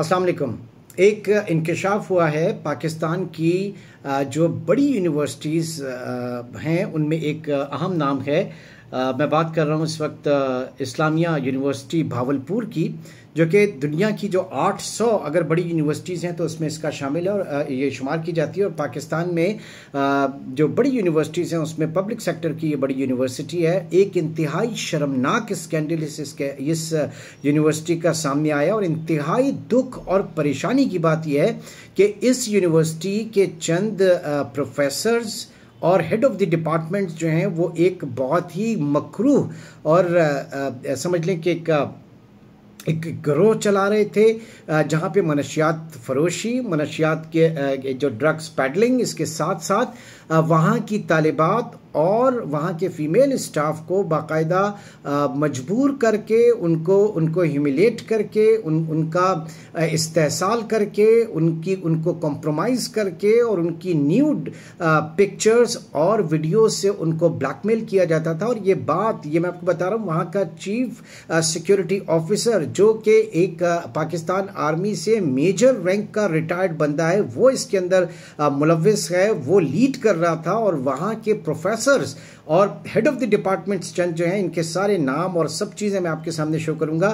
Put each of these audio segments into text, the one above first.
अस्सलाम वालेकुम एक इंकशाफ हुआ है पाकिस्तान की जो बड़ी यूनिवर्सिटीज़ हैं उनमें एक अहम नाम है आ, मैं बात कर रहा हूँ इस वक्त इस्लामिया यूनिवर्सिटी भावलपुर की जो कि दुनिया की जो 800 अगर बड़ी यूनिवर्सिटीज़ हैं तो उसमें इसका शामिल है और ये शुमार की जाती है और पाकिस्तान में जो बड़ी यूनिवर्सिटीज़ हैं उसमें पब्लिक सेक्टर की ये बड़ी यूनिवर्सिटी है एक इंतहाई शर्मनाक स्कैंडल इस इसके इस यूनिवर्सिटी का सामने आया और इंतहाई दुख और परेशानी की बात यह है कि इस यूनिवर्सिटी के चंद प्रोफेसर्स और हेड ऑफ़ द डिपार्टमेंट जो हैं वो एक बहुत ही मकरू और आ, आ, समझ लें कि एक एक ग्रोह चला रहे थे जहाँ पे मनशियात फरोशी मनशियात के जो ड्रग्स पैडलिंग इसके साथ साथ वहाँ की तालिबात और वहाँ के फीमेल स्टाफ को बाकायदा मजबूर करके उनको उनको ह्यूमिलेट करके उन उनका इस्तेसाल करके उनकी उनको कॉम्प्रोमाइज़ करके और उनकी न्यूड पिक्चर्स और वीडियोस से उनको ब्लैकमेल किया जाता था और ये बात ये मैं आपको बता रहा हूँ वहाँ का चीफ सिक्योरिटी ऑफिसर जो कि एक पाकिस्तान आर्मी से मेजर रैंक का रिटायर्ड बंदा है वो इसके अंदर मुलविस है वो लीड कर रहा था और वहाँ के प्रोफेसर्स और हेड ऑफ द डिपार्टमेंट चंद जो हैं इनके सारे नाम और सब चीज़ें मैं आपके सामने शो करूंगा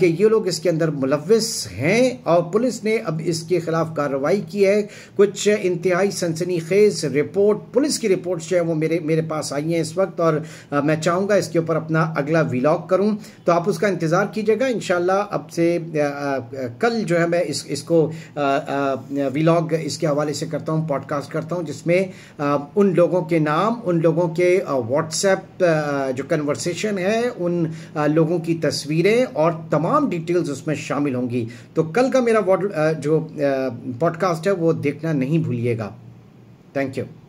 कि ये लोग इसके अंदर मुलविस हैं और पुलिस ने अब इसके खिलाफ कार्रवाई की है कुछ इंतहाई सनसनी खेज रिपोर्ट पुलिस की रिपोर्ट्स जो है वो मेरे मेरे पास आई हैं इस वक्त और मैं चाहूँगा इसके ऊपर अपना अगला व्लॉग करूँ तो आप उसका इंतज़ार कीजिएगा इन इन अब से आ, आ, कल जो है मैं इस इसको व्लॉग इसके हवाले से करता हूँ पॉडकास्ट करता हूँ जिसमें आ, उन लोगों के नाम उन लोगों के व्हाट्सएप जो कन्वर्सेशन है उन लोगों की तस्वीरें और तमाम डिटेल्स उसमें शामिल होंगी तो कल का मेरा जो पॉडकास्ट है वो देखना नहीं भूलिएगा थैंक यू